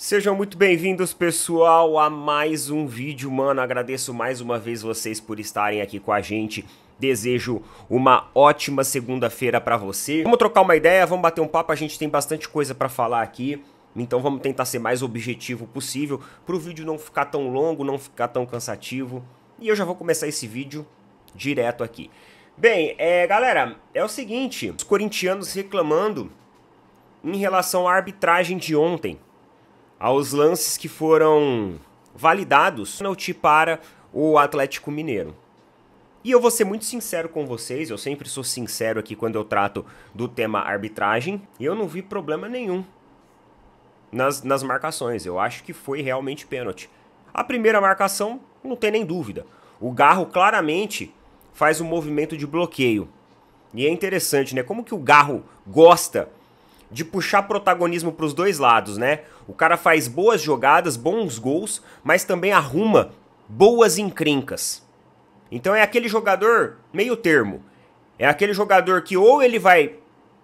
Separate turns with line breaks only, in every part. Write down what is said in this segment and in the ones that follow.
Sejam muito bem-vindos, pessoal, a mais um vídeo, mano. Agradeço mais uma vez vocês por estarem aqui com a gente. Desejo uma ótima segunda-feira para você. Vamos trocar uma ideia, vamos bater um papo, a gente tem bastante coisa para falar aqui. Então vamos tentar ser mais objetivo possível para o vídeo não ficar tão longo, não ficar tão cansativo. E eu já vou começar esse vídeo direto aqui. Bem, é, galera, é o seguinte, os corintianos reclamando em relação à arbitragem de ontem aos lances que foram validados pênalti para o Atlético Mineiro. E eu vou ser muito sincero com vocês, eu sempre sou sincero aqui quando eu trato do tema arbitragem, e eu não vi problema nenhum nas, nas marcações. Eu acho que foi realmente pênalti. A primeira marcação, não tem nem dúvida. O Garro claramente faz um movimento de bloqueio. E é interessante, né? Como que o Garro gosta de puxar protagonismo para os dois lados, né? O cara faz boas jogadas, bons gols, mas também arruma boas encrencas. Então é aquele jogador meio termo. É aquele jogador que ou ele vai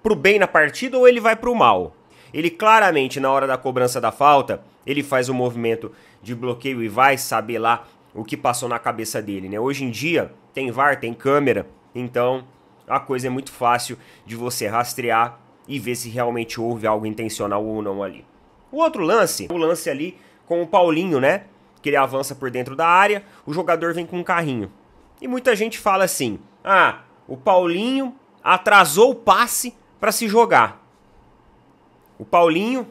pro bem na partida ou ele vai pro mal. Ele claramente, na hora da cobrança da falta, ele faz o um movimento de bloqueio e vai saber lá o que passou na cabeça dele, né? Hoje em dia tem VAR, tem câmera, então a coisa é muito fácil de você rastrear e ver se realmente houve algo intencional ou não ali. O outro lance, o lance ali com o Paulinho, né? Que ele avança por dentro da área, o jogador vem com um carrinho. E muita gente fala assim: ah, o Paulinho atrasou o passe para se jogar. O Paulinho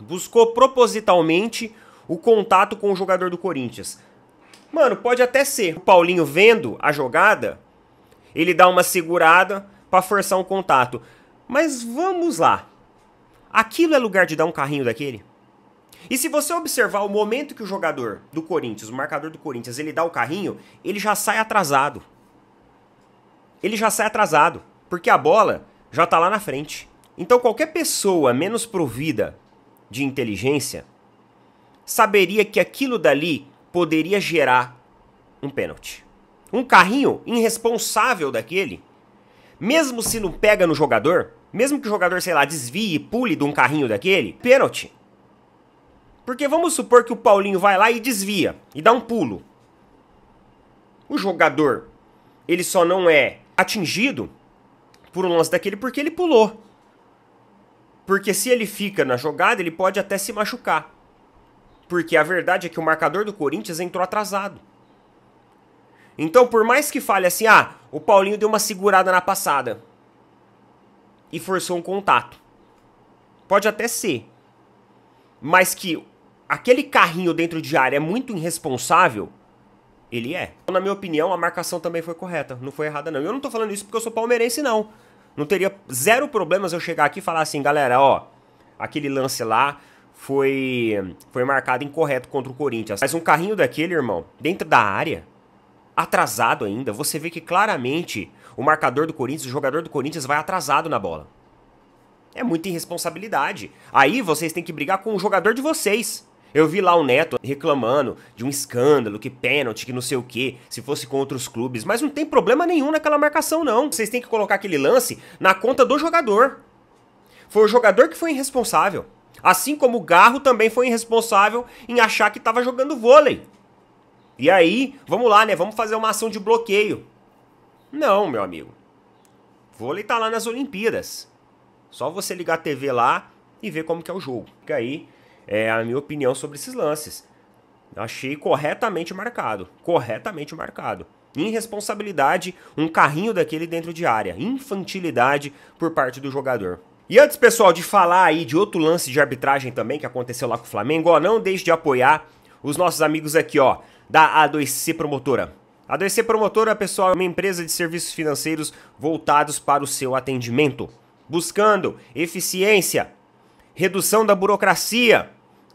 buscou propositalmente o contato com o jogador do Corinthians. Mano, pode até ser. O Paulinho vendo a jogada, ele dá uma segurada para forçar um contato. Mas vamos lá. Aquilo é lugar de dar um carrinho daquele? E se você observar o momento que o jogador do Corinthians, o marcador do Corinthians, ele dá o carrinho, ele já sai atrasado. Ele já sai atrasado, porque a bola já tá lá na frente. Então qualquer pessoa menos provida de inteligência saberia que aquilo dali poderia gerar um pênalti. Um carrinho irresponsável daquele mesmo se não pega no jogador, mesmo que o jogador, sei lá, desvie e pule de um carrinho daquele, pênalti. Porque vamos supor que o Paulinho vai lá e desvia e dá um pulo. O jogador, ele só não é atingido por um lance daquele porque ele pulou. Porque se ele fica na jogada, ele pode até se machucar. Porque a verdade é que o marcador do Corinthians entrou atrasado. Então, por mais que fale assim, ah, o Paulinho deu uma segurada na passada e forçou um contato. Pode até ser. Mas que aquele carrinho dentro de área é muito irresponsável, ele é. Então, na minha opinião, a marcação também foi correta, não foi errada não. Eu não tô falando isso porque eu sou palmeirense não. Não teria zero problemas eu chegar aqui e falar assim, galera, ó, aquele lance lá foi foi marcado incorreto contra o Corinthians. Mas um carrinho daquele, irmão, dentro da área, atrasado ainda, você vê que claramente o marcador do Corinthians, o jogador do Corinthians vai atrasado na bola. É muita irresponsabilidade. Aí vocês têm que brigar com o jogador de vocês. Eu vi lá o Neto reclamando de um escândalo, que pênalti, que não sei o que, se fosse com outros clubes, mas não tem problema nenhum naquela marcação não. Vocês têm que colocar aquele lance na conta do jogador. Foi o jogador que foi irresponsável. Assim como o Garro também foi irresponsável em achar que estava jogando vôlei. E aí, vamos lá, né? Vamos fazer uma ação de bloqueio. Não, meu amigo. Vôlei tá lá nas Olimpíadas. Só você ligar a TV lá e ver como que é o jogo. Que aí é a minha opinião sobre esses lances. Achei corretamente marcado. Corretamente marcado. Irresponsabilidade, um carrinho daquele dentro de área. Infantilidade por parte do jogador. E antes, pessoal, de falar aí de outro lance de arbitragem também que aconteceu lá com o Flamengo, ó, não deixe de apoiar os nossos amigos aqui, ó, da A2C Promotora. A 2C Promotora, pessoal, é uma empresa de serviços financeiros voltados para o seu atendimento, buscando eficiência, redução da burocracia,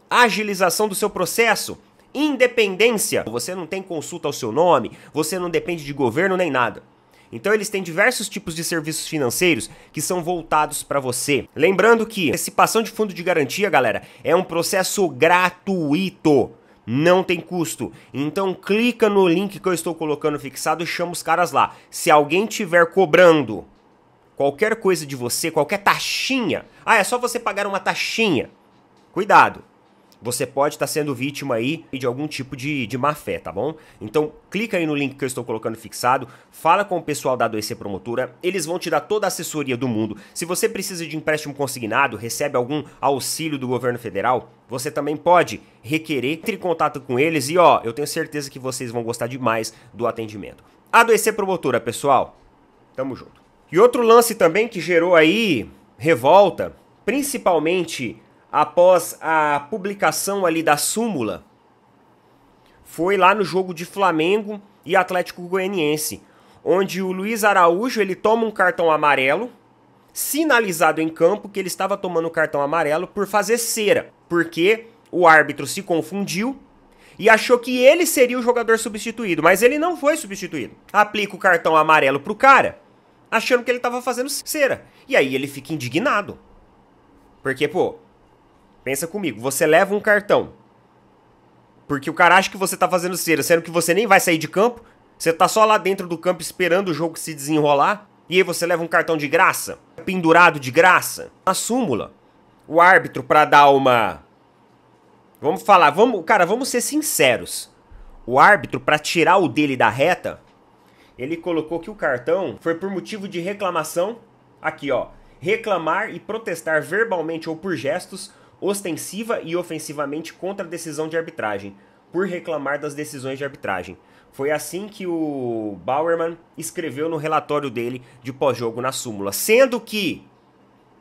agilização do seu processo, independência. Você não tem consulta ao seu nome, você não depende de governo nem nada. Então eles têm diversos tipos de serviços financeiros que são voltados para você. Lembrando que antecipação de fundo de garantia, galera, é um processo gratuito não tem custo. Então clica no link que eu estou colocando fixado e chama os caras lá. Se alguém tiver cobrando qualquer coisa de você, qualquer taxinha, ah, é só você pagar uma taxinha. Cuidado você pode estar tá sendo vítima aí de algum tipo de, de má fé, tá bom? Então clica aí no link que eu estou colocando fixado, fala com o pessoal da ADC Promotora, eles vão te dar toda a assessoria do mundo. Se você precisa de empréstimo consignado, recebe algum auxílio do governo federal, você também pode requerer, entre em contato com eles e ó, eu tenho certeza que vocês vão gostar demais do atendimento. ADC Promotora, pessoal, tamo junto. E outro lance também que gerou aí revolta, principalmente após a publicação ali da súmula, foi lá no jogo de Flamengo e Atlético Goianiense, onde o Luiz Araújo ele toma um cartão amarelo, sinalizado em campo que ele estava tomando cartão amarelo por fazer cera, porque o árbitro se confundiu e achou que ele seria o jogador substituído, mas ele não foi substituído. Aplica o cartão amarelo pro cara, achando que ele estava fazendo cera. E aí ele fica indignado. Porque, pô, Pensa comigo. Você leva um cartão. Porque o cara acha que você tá fazendo cera, sendo que você nem vai sair de campo. Você tá só lá dentro do campo esperando o jogo se desenrolar. E aí você leva um cartão de graça. Pendurado de graça. Na súmula. O árbitro para dar uma. Vamos falar, vamos, cara, vamos ser sinceros. O árbitro para tirar o dele da reta, ele colocou que o cartão foi por motivo de reclamação, aqui ó, reclamar e protestar verbalmente ou por gestos ostensiva e ofensivamente contra a decisão de arbitragem, por reclamar das decisões de arbitragem. Foi assim que o Bauerman escreveu no relatório dele de pós-jogo na súmula. Sendo que,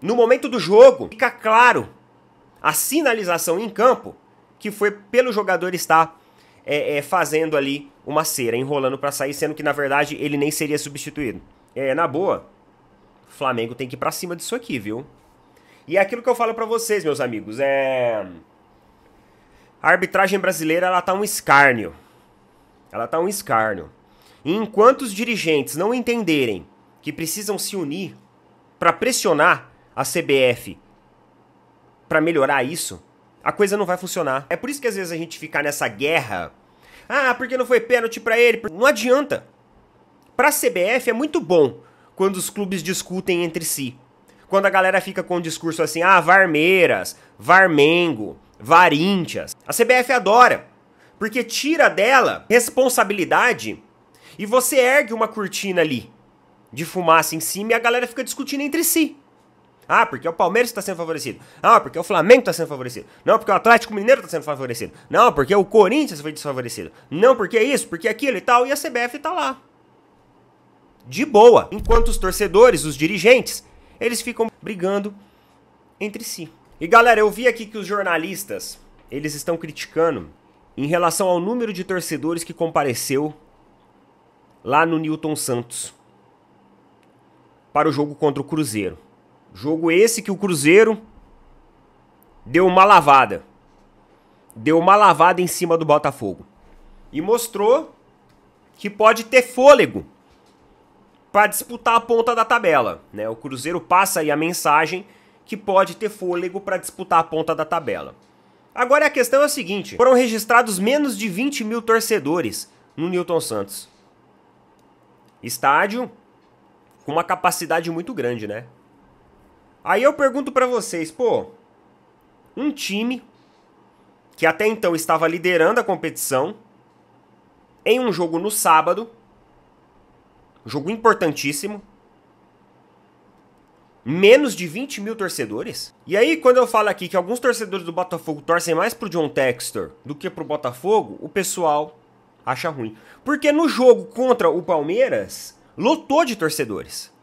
no momento do jogo, fica claro a sinalização em campo que foi pelo jogador estar é, é, fazendo ali uma cera, enrolando para sair, sendo que na verdade ele nem seria substituído. É, na boa, Flamengo tem que ir pra cima disso aqui, viu? E é aquilo que eu falo para vocês, meus amigos, é a arbitragem brasileira ela tá um escárnio. Ela tá um escárnio. E enquanto os dirigentes não entenderem que precisam se unir para pressionar a CBF para melhorar isso, a coisa não vai funcionar. É por isso que às vezes a gente fica nessa guerra. Ah, porque não foi pênalti para ele? Não adianta. Para a CBF é muito bom quando os clubes discutem entre si. Quando a galera fica com um discurso assim, ah, Varmeiras, Varmengo, Varíntias, a CBF adora, porque tira dela responsabilidade e você ergue uma cortina ali de fumaça em cima e a galera fica discutindo entre si. Ah, porque o Palmeiras está sendo favorecido. Ah, porque o Flamengo está sendo favorecido. Não, porque o Atlético Mineiro está sendo favorecido. Não, porque o Corinthians foi desfavorecido. Não, porque isso, porque aquilo e tal. E a CBF está lá. De boa. Enquanto os torcedores, os dirigentes, eles ficam brigando entre si. E galera, eu vi aqui que os jornalistas, eles estão criticando em relação ao número de torcedores que compareceu lá no Newton Santos para o jogo contra o Cruzeiro. Jogo esse que o Cruzeiro deu uma lavada. Deu uma lavada em cima do Botafogo. E mostrou que pode ter fôlego para disputar a ponta da tabela. Né? O Cruzeiro passa aí a mensagem que pode ter fôlego para disputar a ponta da tabela. Agora a questão é a seguinte: foram registrados menos de 20 mil torcedores no Newton Santos. Estádio com uma capacidade muito grande, né? Aí eu pergunto para vocês, pô, um time que até então estava liderando a competição em um jogo no sábado Jogo importantíssimo. Menos de 20 mil torcedores. E aí, quando eu falo aqui que alguns torcedores do Botafogo torcem mais pro John Textor do que pro Botafogo, o pessoal acha ruim. Porque no jogo contra o Palmeiras, lotou de torcedores.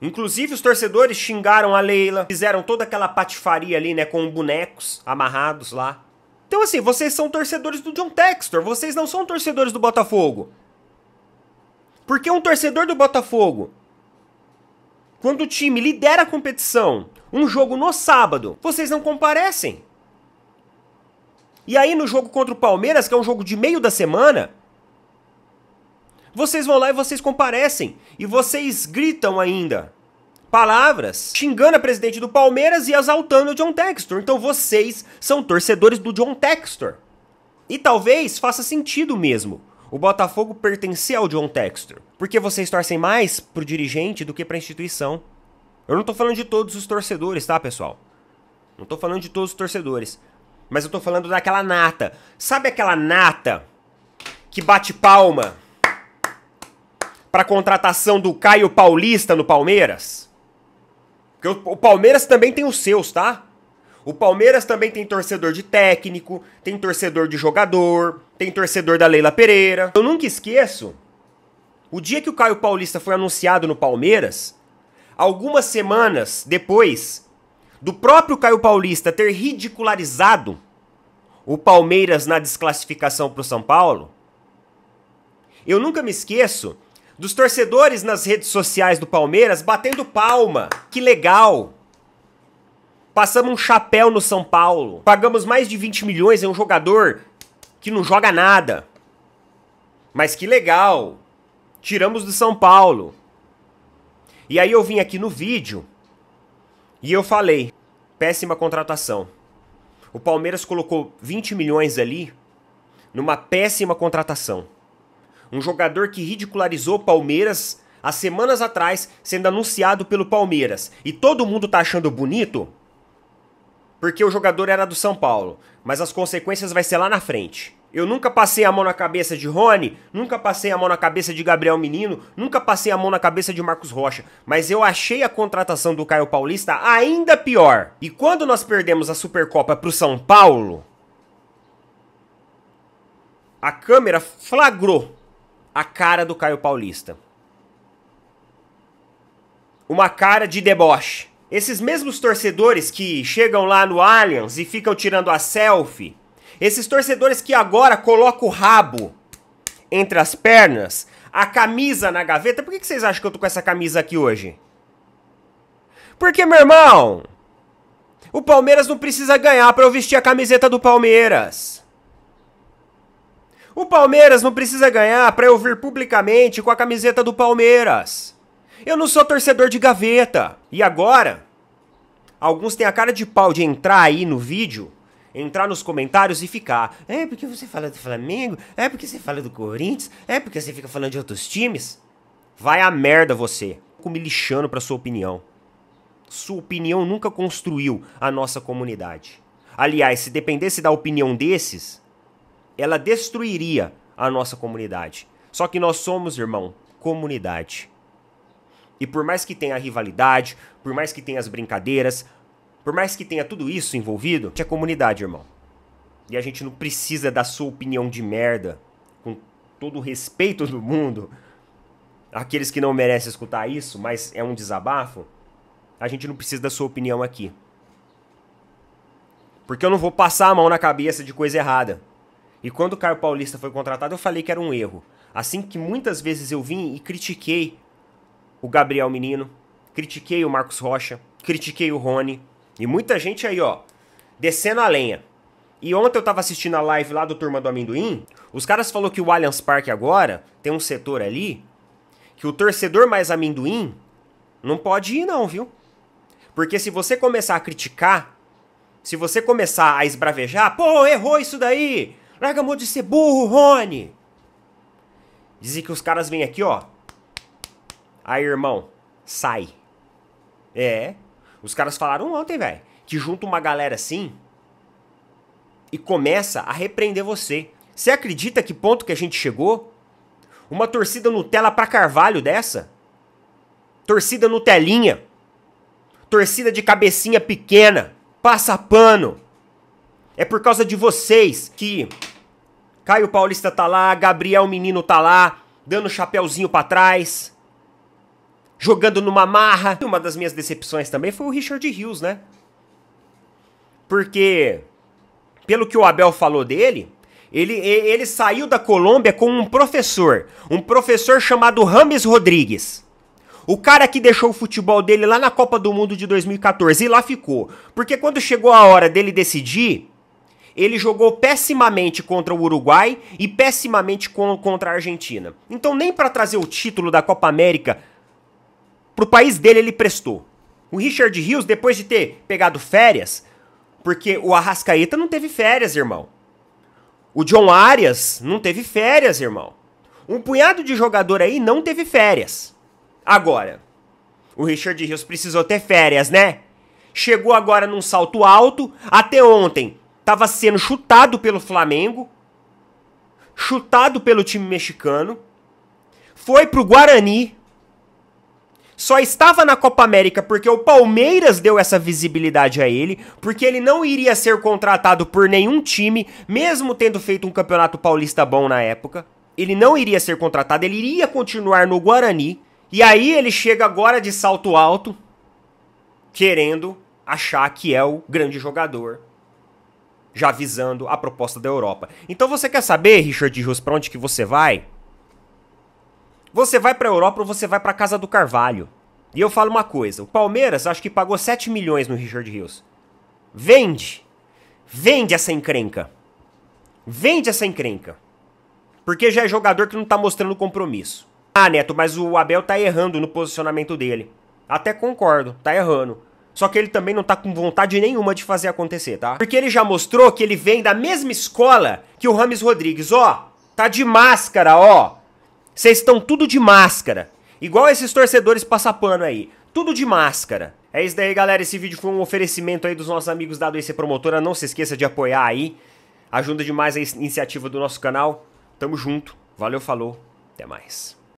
Inclusive, os torcedores xingaram a Leila, fizeram toda aquela patifaria ali, né, com bonecos amarrados lá. Então, assim, vocês são torcedores do John Textor, vocês não são torcedores do Botafogo. Porque um torcedor do Botafogo, quando o time lidera a competição, um jogo no sábado, vocês não comparecem. E aí no jogo contra o Palmeiras, que é um jogo de meio da semana, vocês vão lá e vocês comparecem. E vocês gritam ainda palavras xingando a presidente do Palmeiras e exaltando o John Textor. Então vocês são torcedores do John Textor. E talvez faça sentido mesmo o Botafogo pertencia ao John Textor. Porque vocês torcem mais pro dirigente do que pra instituição. Eu não tô falando de todos os torcedores, tá, pessoal? Não tô falando de todos os torcedores. Mas eu tô falando daquela nata. Sabe aquela nata que bate palma pra contratação do Caio Paulista no Palmeiras? Porque o Palmeiras também tem os seus, tá? O Palmeiras também tem torcedor de técnico, tem torcedor de jogador, tem torcedor da Leila Pereira. Eu nunca esqueço, o dia que o Caio Paulista foi anunciado no Palmeiras, algumas semanas depois do próprio Caio Paulista ter ridicularizado o Palmeiras na desclassificação para o São Paulo, eu nunca me esqueço dos torcedores nas redes sociais do Palmeiras batendo palma. Que legal! Passamos um chapéu no São Paulo. Pagamos mais de 20 milhões em um jogador que não joga nada. Mas que legal. Tiramos do São Paulo. E aí eu vim aqui no vídeo e eu falei: péssima contratação. O Palmeiras colocou 20 milhões ali numa péssima contratação. Um jogador que ridicularizou o Palmeiras há semanas atrás, sendo anunciado pelo Palmeiras. E todo mundo tá achando bonito porque o jogador era do São Paulo, mas as consequências vai ser lá na frente. Eu nunca passei a mão na cabeça de Rony, nunca passei a mão na cabeça de Gabriel Menino, nunca passei a mão na cabeça de Marcos Rocha, mas eu achei a contratação do Caio Paulista ainda pior. E quando nós perdemos a Supercopa pro São Paulo, a câmera flagrou a cara do Caio Paulista. Uma cara de deboche. Esses mesmos torcedores que chegam lá no Allianz e ficam tirando a selfie, esses torcedores que agora colocam o rabo entre as pernas, a camisa na gaveta, por que vocês acham que eu tô com essa camisa aqui hoje? Porque, meu irmão, o Palmeiras não precisa ganhar para eu vestir a camiseta do Palmeiras. O Palmeiras não precisa ganhar para eu vir publicamente com a camiseta do Palmeiras. Eu não sou torcedor de gaveta. E agora? Alguns têm a cara de pau de entrar aí no vídeo, entrar nos comentários e ficar. É porque você fala do Flamengo? É porque você fala do Corinthians? É porque você fica falando de outros times? Vai a merda você. Fico me lixando pra sua opinião. Sua opinião nunca construiu a nossa comunidade. Aliás, se dependesse da opinião desses, ela destruiria a nossa comunidade. Só que nós somos, irmão, comunidade. E por mais que tenha a rivalidade, por mais que tenha as brincadeiras, por mais que tenha tudo isso envolvido, é comunidade, irmão. E a gente não precisa da sua opinião de merda, com todo o respeito do mundo, aqueles que não merecem escutar isso, mas é um desabafo, a gente não precisa da sua opinião aqui. Porque eu não vou passar a mão na cabeça de coisa errada. E quando o Caio Paulista foi contratado, eu falei que era um erro. Assim que muitas vezes eu vim e critiquei o Gabriel Menino, critiquei o Marcos Rocha, critiquei o Rony e muita gente aí, ó, descendo a lenha. E ontem eu tava assistindo a live lá do Turma do Amendoim, os caras falou que o Allianz Parque agora tem um setor ali que o torcedor mais amendoim não pode ir não, viu? Porque se você começar a criticar, se você começar a esbravejar, pô, errou isso daí, larga a mão de ser burro, Rony. Dizem que os caras vêm aqui, ó, Aí, irmão, sai. É. Os caras falaram ontem, velho, que junta uma galera assim e começa a repreender você. Você acredita que ponto que a gente chegou? Uma torcida Nutella pra Carvalho dessa? Torcida Nutelinha. Torcida de cabecinha pequena. Passa pano. É por causa de vocês que Caio Paulista tá lá, Gabriel Menino tá lá, dando chapéuzinho para trás jogando numa marra. Uma das minhas decepções também foi o Richard Hughes, né? Porque, pelo que o Abel falou dele, ele, ele saiu da Colômbia com um professor, um professor chamado Rames Rodrigues. O cara que deixou o futebol dele lá na Copa do Mundo de 2014 e lá ficou. Porque quando chegou a hora dele decidir, ele jogou pessimamente contra o Uruguai e pessimamente contra a Argentina. Então, nem para trazer o título da Copa América Pro país dele ele prestou. O Richard Rios, depois de ter pegado férias, porque o Arrascaeta não teve férias, irmão. O John Arias não teve férias, irmão. Um punhado de jogador aí não teve férias. Agora, o Richard Rios precisou ter férias, né? Chegou agora num salto alto, até ontem estava sendo chutado pelo Flamengo, chutado pelo time mexicano, foi pro Guarani, só estava na Copa América porque o Palmeiras deu essa visibilidade a ele, porque ele não iria ser contratado por nenhum time, mesmo tendo feito um campeonato paulista bom na época. Ele não iria ser contratado, ele iria continuar no Guarani. E aí ele chega agora de salto alto, querendo achar que é o grande jogador, já visando a proposta da Europa. Então você quer saber, Richard Rios, pra onde que você vai? Você vai para a Europa ou você vai para a casa do Carvalho. E eu falo uma coisa, o Palmeiras acho que pagou 7 milhões no Richard Rios. Vende. Vende essa encrenca. Vende essa encrenca. Porque já é jogador que não tá mostrando compromisso. Ah, Neto, mas o Abel tá errando no posicionamento dele. Até concordo, tá errando. Só que ele também não tá com vontade nenhuma de fazer acontecer, tá? Porque ele já mostrou que ele vem da mesma escola que o Rames Rodrigues. Ó, tá de máscara, ó. Vocês estão tudo de máscara. Igual esses torcedores passapano aí. Tudo de máscara. É isso daí, galera. Esse vídeo foi um oferecimento aí dos nossos amigos da ADC Promotora. Não se esqueça de apoiar aí. Ajuda demais a iniciativa do nosso canal. Tamo junto. Valeu, falou. Até mais.